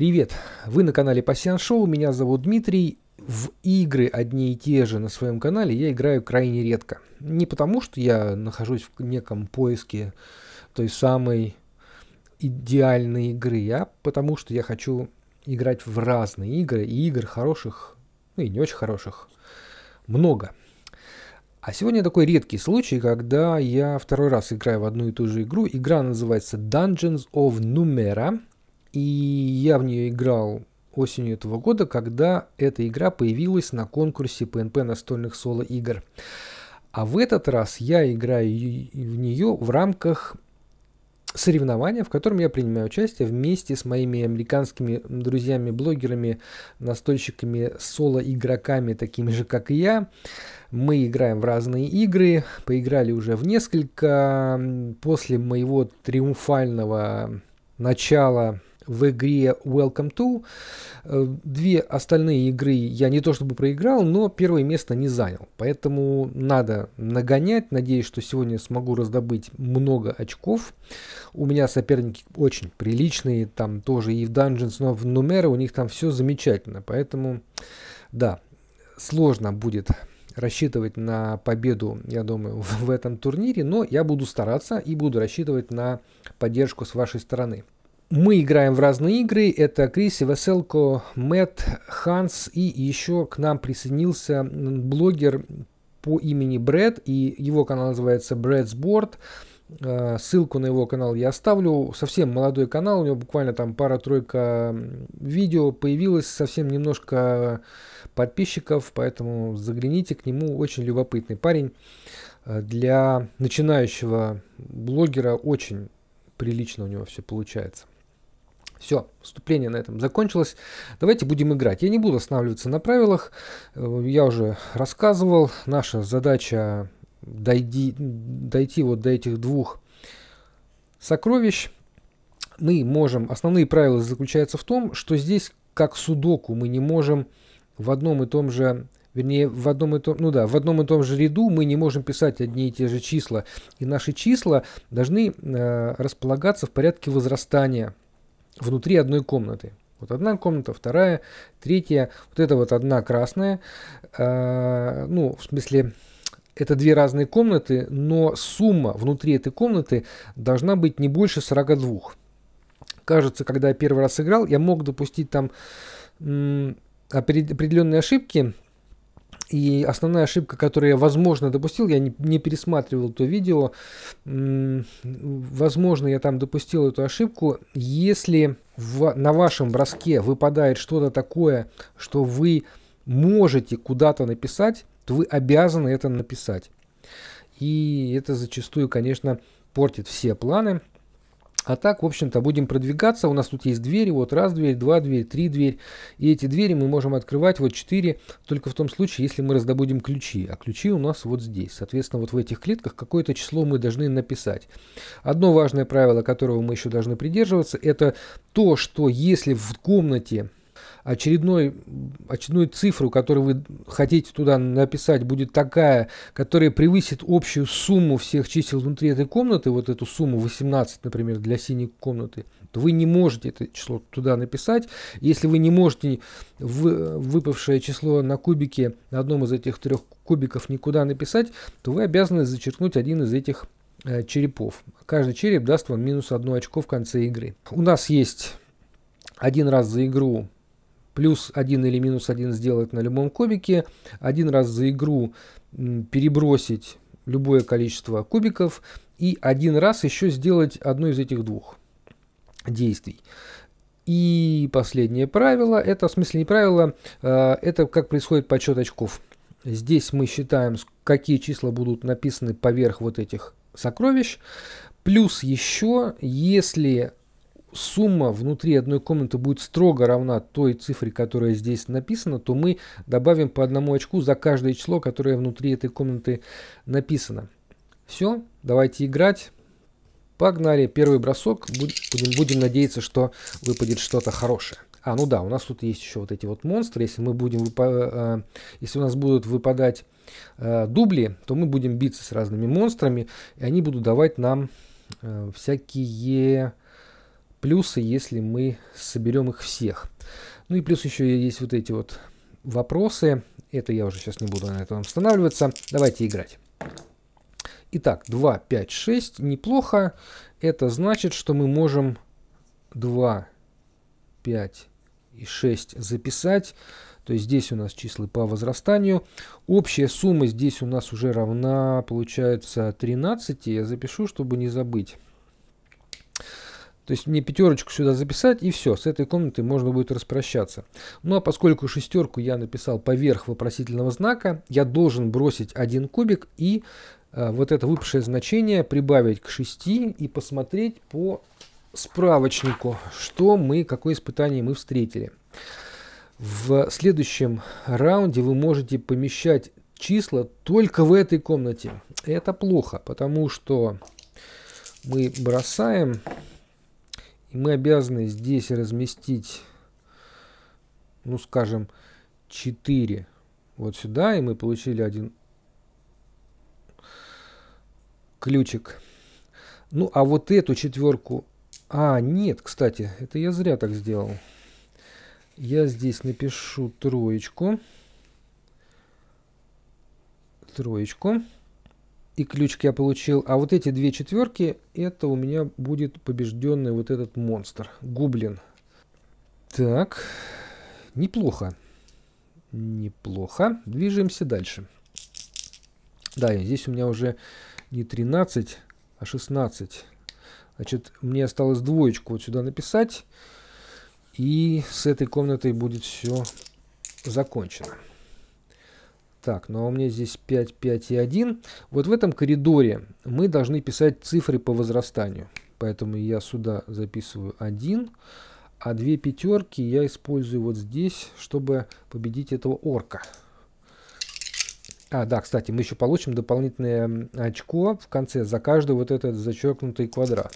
Привет! Вы на канале Пассиан Шоу, меня зовут Дмитрий. В игры одни и те же на своем канале я играю крайне редко. Не потому, что я нахожусь в неком поиске той самой идеальной игры, а потому, что я хочу играть в разные игры, и игр хороших, ну и не очень хороших, много. А сегодня такой редкий случай, когда я второй раз играю в одну и ту же игру. Игра называется Dungeons of Numera – и я в нее играл осенью этого года, когда эта игра появилась на конкурсе PNP настольных соло-игр. А в этот раз я играю в нее в рамках соревнования, в котором я принимаю участие вместе с моими американскими друзьями-блогерами, настольщиками, соло-игроками, такими же, как и я. Мы играем в разные игры, поиграли уже в несколько. После моего триумфального начала в игре Welcome to. Э, две остальные игры я не то чтобы проиграл, но первое место не занял. Поэтому надо нагонять. Надеюсь, что сегодня смогу раздобыть много очков. У меня соперники очень приличные. Там тоже и в Dungeons, но в Numera у них там все замечательно. Поэтому, да, сложно будет рассчитывать на победу, я думаю, в этом турнире, но я буду стараться и буду рассчитывать на поддержку с вашей стороны. Мы играем в разные игры. Это Криси, Веселко, Мэтт, Ханс и еще к нам присоединился блогер по имени Брэд, и его канал называется Брэд's Board. Э, ссылку на его канал я оставлю. Совсем молодой канал, у него буквально там пара-тройка видео появилось, совсем немножко подписчиков, поэтому загляните к нему, очень любопытный парень. Э, для начинающего блогера очень прилично у него все получается. Все, вступление на этом закончилось. Давайте будем играть. Я не буду останавливаться на правилах. Э, я уже рассказывал. Наша задача дойди, дойти вот до этих двух сокровищ. Мы можем... Основные правила заключаются в том, что здесь, как судоку, мы не можем в одном и том же вернее, в одном и том, ну да, в одном и том же ряду мы не можем писать одни и те же числа, и наши числа должны э, располагаться в порядке возрастания внутри одной комнаты. Вот одна комната, вторая, третья. Вот это вот одна красная. Э, ну, в смысле, это две разные комнаты, но сумма внутри этой комнаты должна быть не больше 42. Кажется, когда я первый раз играл, я мог допустить там определенные ошибки, и основная ошибка, которую я, возможно, допустил, я не, не пересматривал то видео, возможно, я там допустил эту ошибку. Если в, на вашем броске выпадает что-то такое, что вы можете куда-то написать, то вы обязаны это написать. И это зачастую, конечно, портит все планы. А так, в общем-то, будем продвигаться. У нас тут есть двери. Вот раз дверь, два дверь, три дверь. И эти двери мы можем открывать вот четыре, только в том случае, если мы раздобудем ключи. А ключи у нас вот здесь. Соответственно, вот в этих клетках какое-то число мы должны написать. Одно важное правило, которого мы еще должны придерживаться, это то, что если в комнате очередной, очередную цифру, которую вы хотите туда написать, будет такая, которая превысит общую сумму всех чисел внутри этой комнаты, вот эту сумму 18, например, для синей комнаты, то вы не можете это число туда написать. Если вы не можете в, выпавшее число на кубике, на одном из этих трех кубиков никуда написать, то вы обязаны зачеркнуть один из этих э, черепов. Каждый череп даст вам минус одно очко в конце игры. У нас есть один раз за игру плюс один или минус один сделать на любом кубике, один раз за игру перебросить любое количество кубиков и один раз еще сделать одно из этих двух действий. И последнее правило, это в смысле не правило, а, это как происходит подсчет очков. Здесь мы считаем, какие числа будут написаны поверх вот этих сокровищ. Плюс еще, если сумма внутри одной комнаты будет строго равна той цифре, которая здесь написана, то мы добавим по одному очку за каждое число, которое внутри этой комнаты написано. Все, давайте играть. Погнали, первый бросок. Будем, будем надеяться, что выпадет что-то хорошее. А, ну да, у нас тут есть еще вот эти вот монстры. Если мы будем, выпа... Э, если у нас будут выпадать э, дубли, то мы будем биться с разными монстрами, и они будут давать нам э, всякие плюсы, если мы соберем их всех. Ну и плюс еще есть вот эти вот вопросы. Это я уже сейчас не буду на этом останавливаться. Давайте играть. Итак, 2, 5, 6. Неплохо. Это значит, что мы можем 2, 5 и 6 записать. То есть здесь у нас числа по возрастанию. Общая сумма здесь у нас уже равна, получается, 13. Я запишу, чтобы не забыть. То есть мне пятерочку сюда записать и все, с этой комнаты можно будет распрощаться. Ну а поскольку шестерку я написал поверх вопросительного знака, я должен бросить один кубик и э, вот это выпавшее значение прибавить к 6 и посмотреть по справочнику, что мы, какое испытание мы встретили. В следующем раунде вы можете помещать числа только в этой комнате. Это плохо, потому что мы бросаем и мы обязаны здесь разместить, ну скажем, 4 вот сюда, и мы получили один ключик. Ну, а вот эту четверку... А, нет, кстати, это я зря так сделал. Я здесь напишу троечку. Троечку и ключик я получил. А вот эти две четверки, это у меня будет побежденный вот этот монстр. Гублин. Так, неплохо. Неплохо. Движемся дальше. Да, здесь у меня уже не 13, а 16. Значит, мне осталось двоечку вот сюда написать. И с этой комнатой будет все закончено. Так, ну а у меня здесь 5, 5 и 1. Вот в этом коридоре мы должны писать цифры по возрастанию. Поэтому я сюда записываю 1, а две пятерки я использую вот здесь, чтобы победить этого орка. А, да, кстати, мы еще получим дополнительное очко в конце за каждый вот этот зачеркнутый квадрат.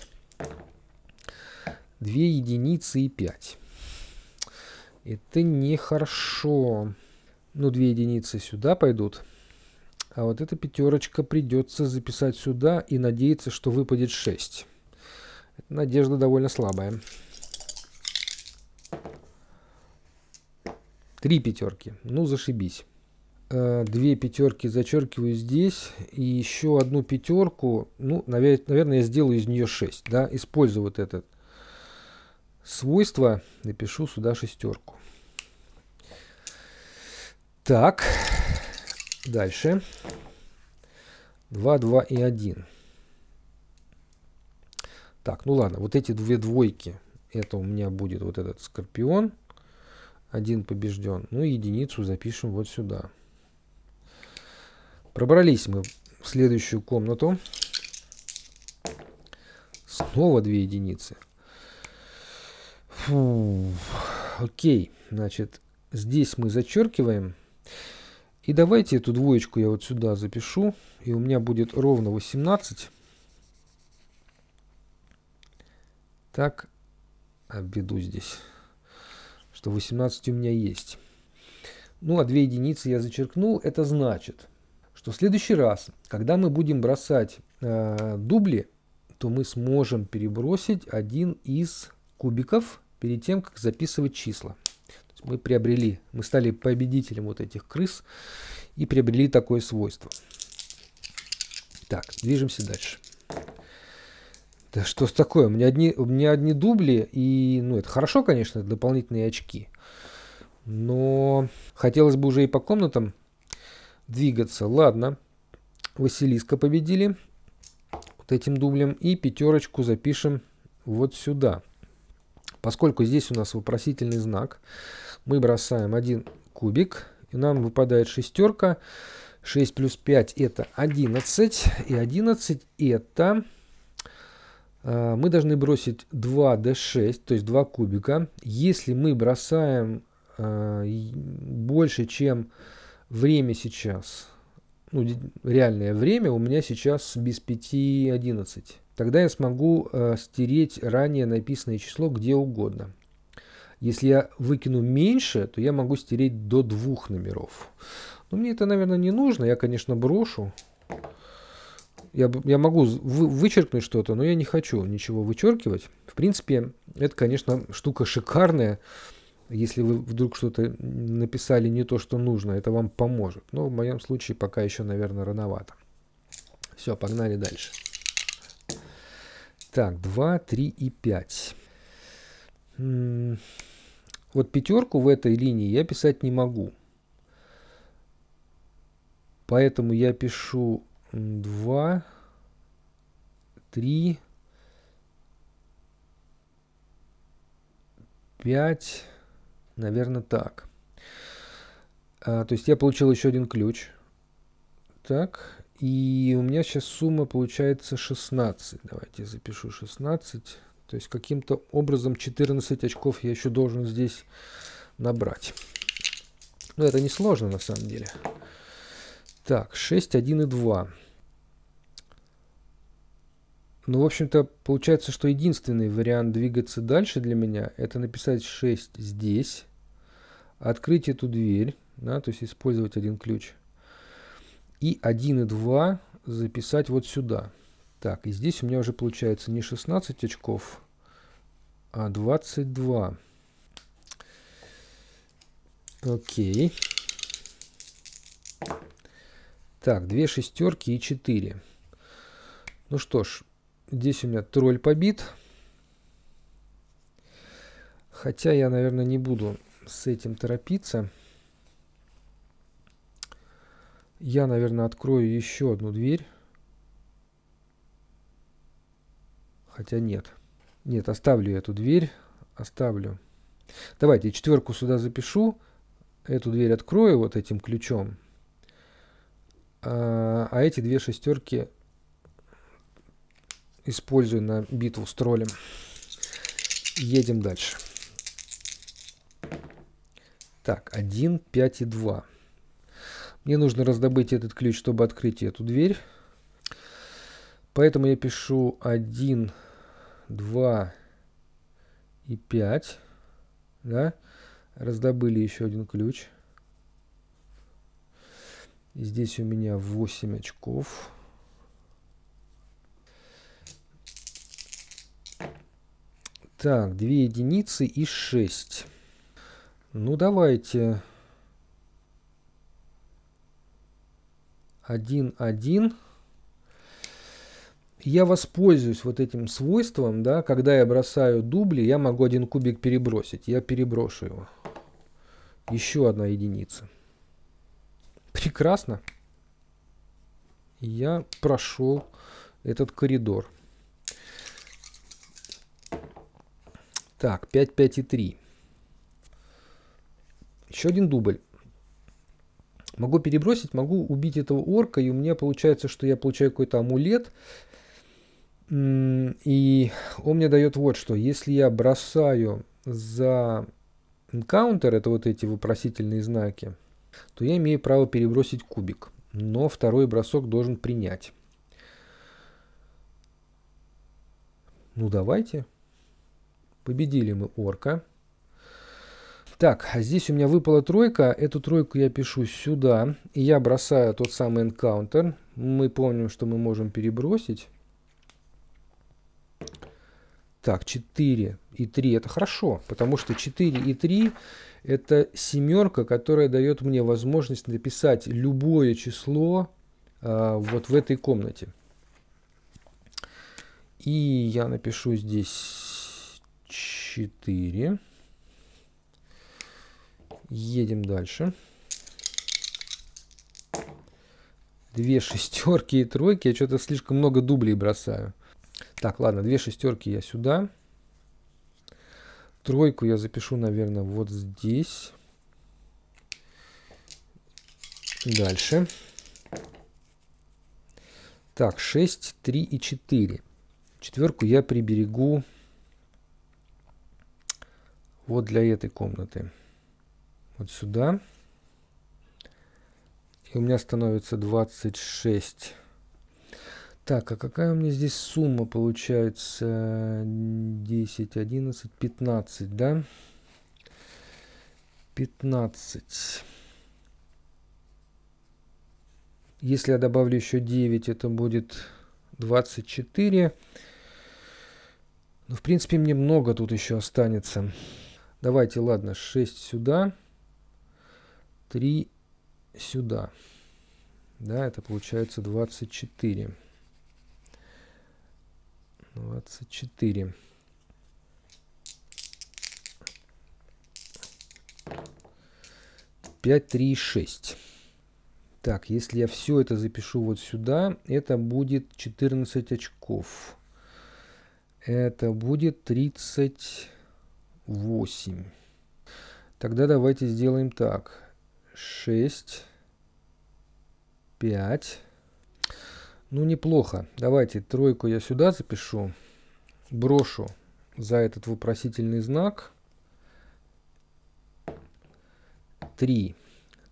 2 единицы и 5. Это нехорошо ну, две единицы сюда пойдут. А вот эта пятерочка придется записать сюда и надеяться, что выпадет 6. Надежда довольно слабая. Три пятерки. Ну, зашибись. Э, две пятерки зачеркиваю здесь. И еще одну пятерку. Ну, наверное, я сделаю из нее 6. Да? Использую вот это свойство. Напишу сюда шестерку. Так, дальше. 2, 2 и 1. Так, ну ладно, вот эти две двойки. Это у меня будет вот этот скорпион. Один побежден. Ну и единицу запишем вот сюда. Пробрались мы в следующую комнату. Снова две единицы. Фу. Окей, значит, здесь мы зачеркиваем и давайте эту двоечку я вот сюда запишу, и у меня будет ровно 18. Так, обведу здесь, что 18 у меня есть. Ну, а 2 единицы я зачеркнул, это значит, что в следующий раз, когда мы будем бросать э, дубли, то мы сможем перебросить один из кубиков перед тем, как записывать числа мы приобрели, мы стали победителем вот этих крыс и приобрели такое свойство. Так, движемся дальше. Да что ж такое, у меня одни, у меня одни дубли, и, ну, это хорошо, конечно, дополнительные очки, но хотелось бы уже и по комнатам двигаться. Ладно, Василиска победили вот этим дублем, и пятерочку запишем вот сюда. Поскольку здесь у нас вопросительный знак, мы бросаем один кубик, и нам выпадает шестерка. 6 плюс 5 это 11, и 11 это... Э, мы должны бросить 2d6, то есть 2 кубика. Если мы бросаем э, больше, чем время сейчас, ну, реальное время, у меня сейчас без 5 11. Тогда я смогу э, стереть ранее написанное число где угодно. Если я выкину меньше, то я могу стереть до двух номеров. Но мне это, наверное, не нужно. Я, конечно, брошу. Я, я могу вычеркнуть что-то, но я не хочу ничего вычеркивать. В принципе, это, конечно, штука шикарная. Если вы вдруг что-то написали не то, что нужно, это вам поможет. Но в моем случае пока еще, наверное, рановато. Все, погнали дальше. Так, 2, 3 и 5. Вот пятерку в этой линии я писать не могу. Поэтому я пишу 2, 3, 5, наверное, так. А, то есть я получил еще один ключ. Так, и у меня сейчас сумма получается 16. Давайте я запишу 16. То есть каким-то образом 14 очков я еще должен здесь набрать. Но ну, это несложно на самом деле. Так, 6, 1 и 2. Ну, в общем-то, получается, что единственный вариант двигаться дальше для меня, это написать 6 здесь, открыть эту дверь, да, то есть использовать один ключ – и 1 и 2 записать вот сюда. Так, и здесь у меня уже получается не 16 очков, а 22. Окей. Так, две шестерки и 4. Ну что ж, здесь у меня тролль побит. Хотя я, наверное, не буду с этим торопиться. Я, наверное, открою еще одну дверь. Хотя нет. Нет, оставлю эту дверь. Оставлю. Давайте четверку сюда запишу. Эту дверь открою вот этим ключом. А, а эти две шестерки использую на битву с троллем. Едем дальше. Так, 1, 5 и 2. Мне нужно раздобыть этот ключ, чтобы открыть эту дверь. Поэтому я пишу 1, 2 и 5. Да? Раздобыли еще один ключ. И здесь у меня 8 очков. Так, 2 единицы и 6. Ну, давайте 1.1. Я воспользуюсь вот этим свойством, да, когда я бросаю дубли, я могу один кубик перебросить. Я переброшу его. Еще одна единица. Прекрасно. Я прошел этот коридор. Так, 5, 5 и 3. Еще один дубль. Могу перебросить, могу убить этого орка, и у меня получается, что я получаю какой-то амулет, и он мне дает вот что. Если я бросаю за энкаунтер, это вот эти вопросительные знаки, то я имею право перебросить кубик. Но второй бросок должен принять. Ну давайте. Победили мы орка. Так, здесь у меня выпала тройка. Эту тройку я пишу сюда. И я бросаю тот самый encounter. Мы помним, что мы можем перебросить. Так, 4 и 3 это хорошо, потому что 4 и 3 это семерка, которая дает мне возможность написать любое число э, вот в этой комнате. И я напишу здесь 4. Едем дальше. Две шестерки и тройки. Я что-то слишком много дублей бросаю. Так, ладно, две шестерки я сюда. Тройку я запишу, наверное, вот здесь. Дальше. Так, 6, 3 и 4. Четверку я приберегу вот для этой комнаты вот сюда. И у меня становится 26. Так, а какая у меня здесь сумма получается? 10, 11, 15, да? 15. Если я добавлю еще 9, это будет 24. Ну, в принципе, мне много тут еще останется. Давайте, ладно, 6 сюда. 3 сюда. Да, это получается 24. 24. Пять, три, шесть. Так, если я все это запишу вот сюда, это будет 14 очков. Это будет 38. Тогда давайте сделаем так шесть пять Ну, неплохо. Давайте тройку я сюда запишу. Брошу за этот вопросительный знак. три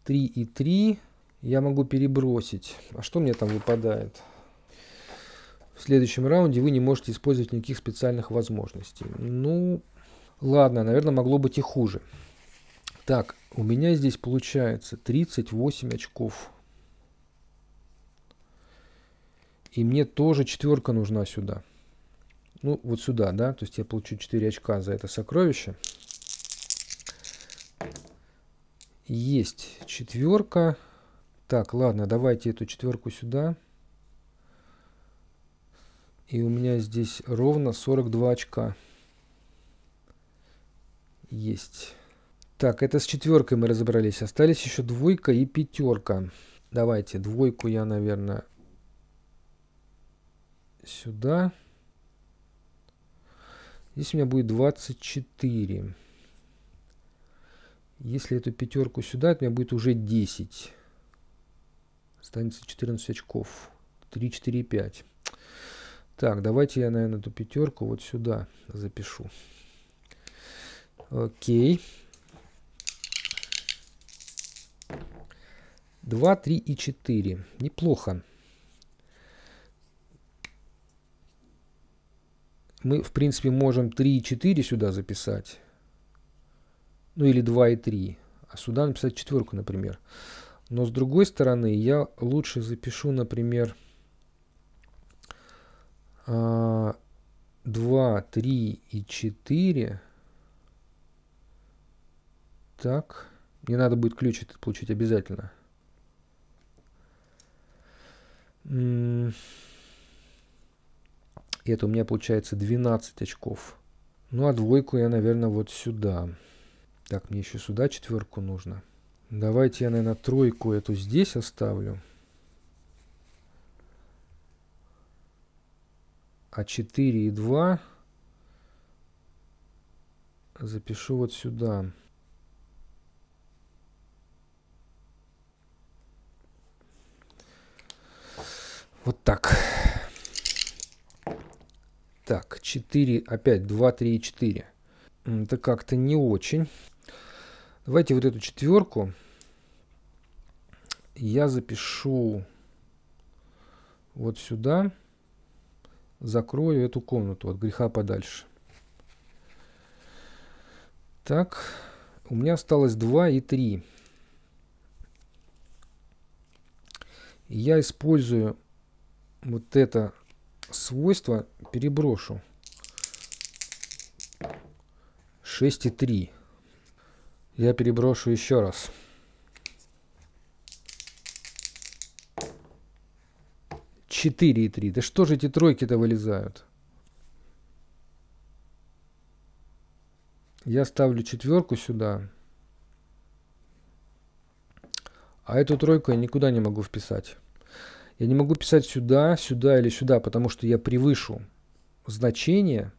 три и три я могу перебросить. А что мне там выпадает? В следующем раунде вы не можете использовать никаких специальных возможностей. Ну, ладно, наверное, могло быть и хуже. Так, у меня здесь получается 38 очков. И мне тоже четверка нужна сюда. Ну, вот сюда, да? То есть я получу 4 очка за это сокровище. Есть четверка. Так, ладно, давайте эту четверку сюда. И у меня здесь ровно 42 очка. Есть. Так, это с четверкой мы разобрались. Остались еще двойка и пятерка. Давайте, двойку я, наверное, сюда. Здесь у меня будет 24. Если эту пятерку сюда, это у меня будет уже 10. Останется 14 очков. 3, 4, 5. Так, давайте я, наверное, эту пятерку вот сюда запишу. Окей. 2, 3 и 4. Неплохо. Мы, в принципе, можем 3 и 4 сюда записать. Ну или 2 и 3. А сюда написать четверку, например. Но с другой стороны, я лучше запишу, например, 2, а, 3 и 4. Так. Мне надо будет ключ этот получить обязательно это у меня получается 12 очков. Ну, а двойку я, наверное, вот сюда. Так, мне еще сюда четверку нужно. Давайте я, наверное, тройку эту здесь оставлю. А 4 и 2 запишу вот сюда. Вот так. Так, 4, опять 2, 3 и 4. Это как-то не очень. Давайте вот эту четверку я запишу вот сюда. Закрою эту комнату от греха подальше. Так, у меня осталось 2 и 3. Я использую вот это свойство переброшу. 6,3. Я переброшу еще раз. Четыре и три. Да что же эти тройки-то вылезают? Я ставлю четверку сюда. А эту тройку я никуда не могу вписать. Я не могу писать сюда, сюда или сюда, потому что я превышу значение,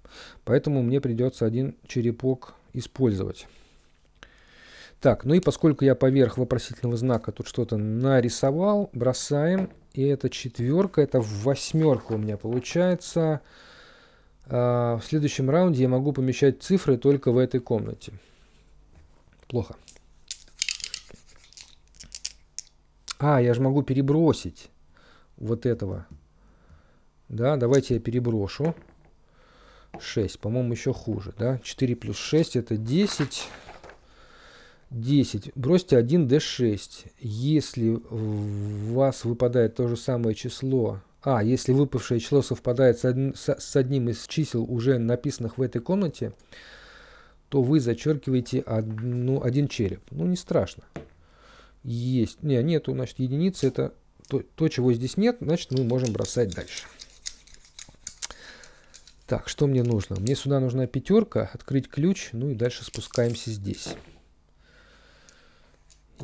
поэтому мне придется один черепок использовать. Так, ну и поскольку я поверх вопросительного знака тут что-то нарисовал, бросаем. И это четверка, это восьмерка у меня получается. А, в следующем раунде я могу помещать цифры только в этой комнате. Плохо. А, я же могу перебросить вот этого. Да, давайте я переброшу. 6, по-моему, еще хуже, да? 4 плюс 6 это 10. 10. Бросьте 1d6. Если у вас выпадает то же самое число, а, если выпавшее число совпадает с, одним из чисел, уже написанных в этой комнате, то вы зачеркиваете одну, один череп. Ну, не страшно. Есть. Не, нету, значит, единицы это то, то, чего здесь нет, значит, мы можем бросать дальше. Так, что мне нужно? Мне сюда нужна пятерка, открыть ключ, ну и дальше спускаемся здесь.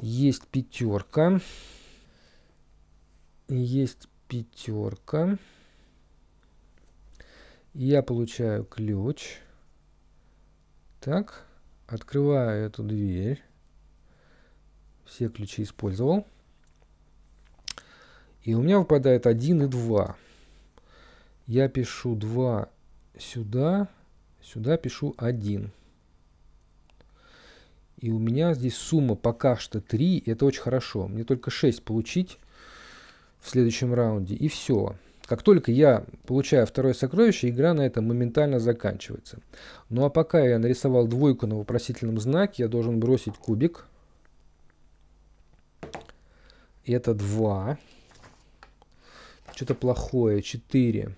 Есть пятерка. Есть пятерка. Я получаю ключ. Так, открываю эту дверь. Все ключи использовал. И у меня выпадает 1 и 2. Я пишу 2 сюда, сюда пишу 1. И у меня здесь сумма пока что 3, и это очень хорошо. Мне только 6 получить в следующем раунде, и все. Как только я получаю второе сокровище, игра на этом моментально заканчивается. Ну а пока я нарисовал двойку на вопросительном знаке, я должен бросить кубик. Это 2. Что-то плохое. 4.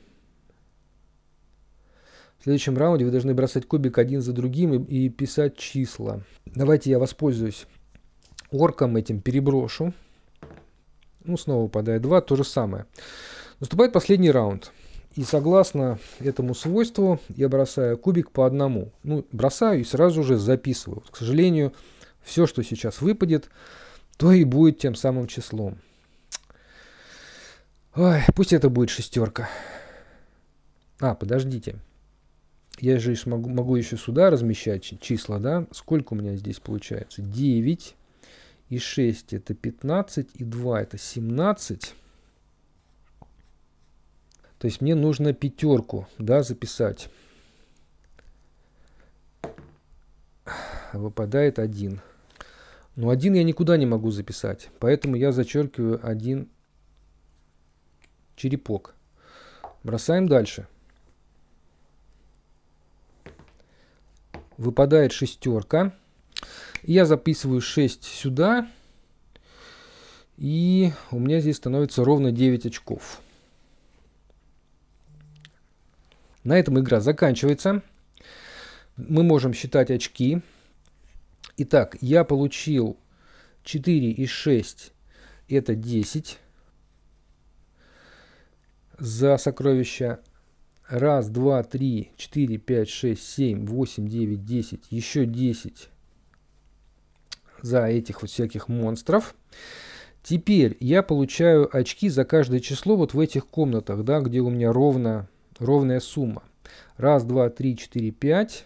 В следующем раунде вы должны бросать кубик один за другим и, и писать числа. Давайте я воспользуюсь орком этим, переброшу. Ну, снова выпадает 2, то же самое. Наступает последний раунд. И согласно этому свойству я бросаю кубик по одному. Ну, бросаю и сразу же записываю. к сожалению, все, что сейчас выпадет, то и будет тем самым числом. Ой, пусть это будет шестерка. А, подождите. Я же могу, могу еще сюда размещать числа, да? Сколько у меня здесь получается? 9 и 6 это 15, и 2 это 17. То есть мне нужно пятерку, да, записать. Выпадает 1. Но 1 я никуда не могу записать, поэтому я зачеркиваю 1 черепок. Бросаем дальше. Выпадает шестерка. Я записываю 6 сюда. И у меня здесь становится ровно 9 очков. На этом игра заканчивается. Мы можем считать очки. Итак, я получил 4 и 6. Это 10 за сокровища. Раз, два, три, четыре, пять, шесть, семь, восемь, девять, десять. Еще десять за этих вот всяких монстров. Теперь я получаю очки за каждое число вот в этих комнатах, да, где у меня ровно, ровная сумма. Раз, два, три, четыре, пять.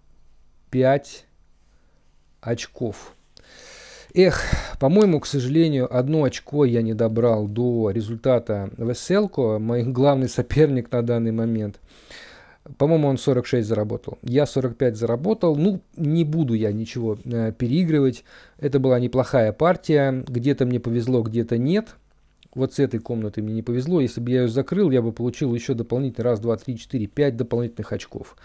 5 очков. Эх, по-моему, к сожалению, одно очко я не добрал до результата Веселко, мой главный соперник на данный момент. По-моему, он 46 заработал. Я 45 заработал. Ну, не буду я ничего э, переигрывать. Это была неплохая партия. Где-то мне повезло, где-то нет. Вот с этой комнаты мне не повезло. Если бы я ее закрыл, я бы получил еще дополнительный раз, два, три, четыре, пять дополнительных очков.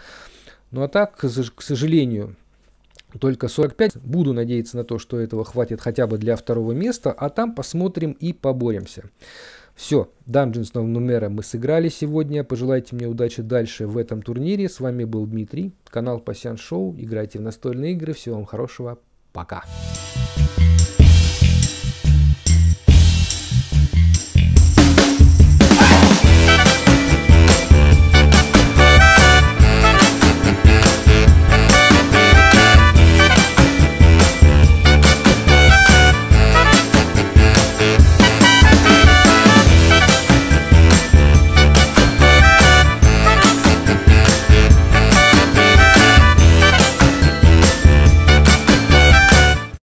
Ну а так, к сожалению, только 45. Буду надеяться на то, что этого хватит хотя бы для второго места, а там посмотрим и поборемся. Все, Dungeons of Numera мы сыграли сегодня. Пожелайте мне удачи дальше в этом турнире. С вами был Дмитрий, канал Пасян Шоу. Играйте в настольные игры. Всего вам хорошего. Пока.